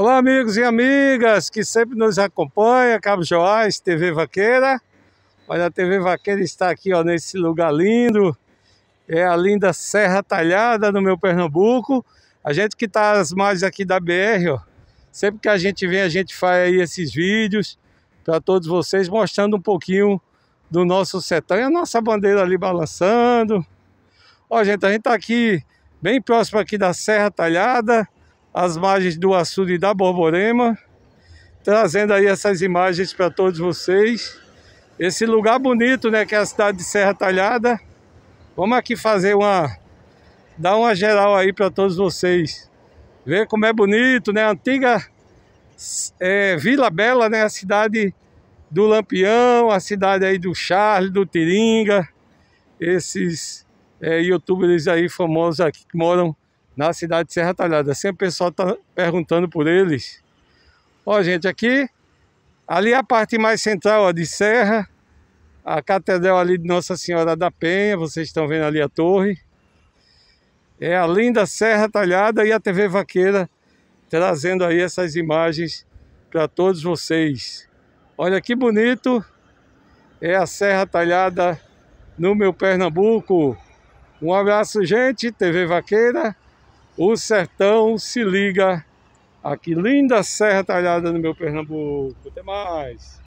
Olá, amigos e amigas que sempre nos acompanham, Cabo Joás, TV Vaqueira. Olha, a TV Vaqueira está aqui ó, nesse lugar lindo. É a linda Serra Talhada no meu Pernambuco. A gente que está às margens aqui da BR, ó, sempre que a gente vem, a gente faz aí esses vídeos para todos vocês, mostrando um pouquinho do nosso sertão e a nossa bandeira ali balançando. Ó, gente, a gente está aqui bem próximo aqui da Serra Talhada as margens do açude da Borborema, trazendo aí essas imagens para todos vocês. Esse lugar bonito, né, que é a cidade de Serra Talhada. Vamos aqui fazer uma dar uma geral aí para todos vocês. Ver como é bonito, né? Antiga é, Vila Bela, né? A cidade do Lampião, a cidade aí do Charles, do Tiringa, esses é, youtubers aí famosos aqui que moram na cidade de Serra Talhada. Sempre o pessoal tá perguntando por eles. Ó, gente, aqui, ali é a parte mais central ó, de Serra, a catedral ali de Nossa Senhora da Penha, vocês estão vendo ali a torre. É a linda Serra Talhada e a TV Vaqueira trazendo aí essas imagens para todos vocês. Olha que bonito é a Serra Talhada no meu Pernambuco. Um abraço, gente, TV Vaqueira. O sertão se liga aqui. Linda serra talhada no meu Pernambuco. Até mais.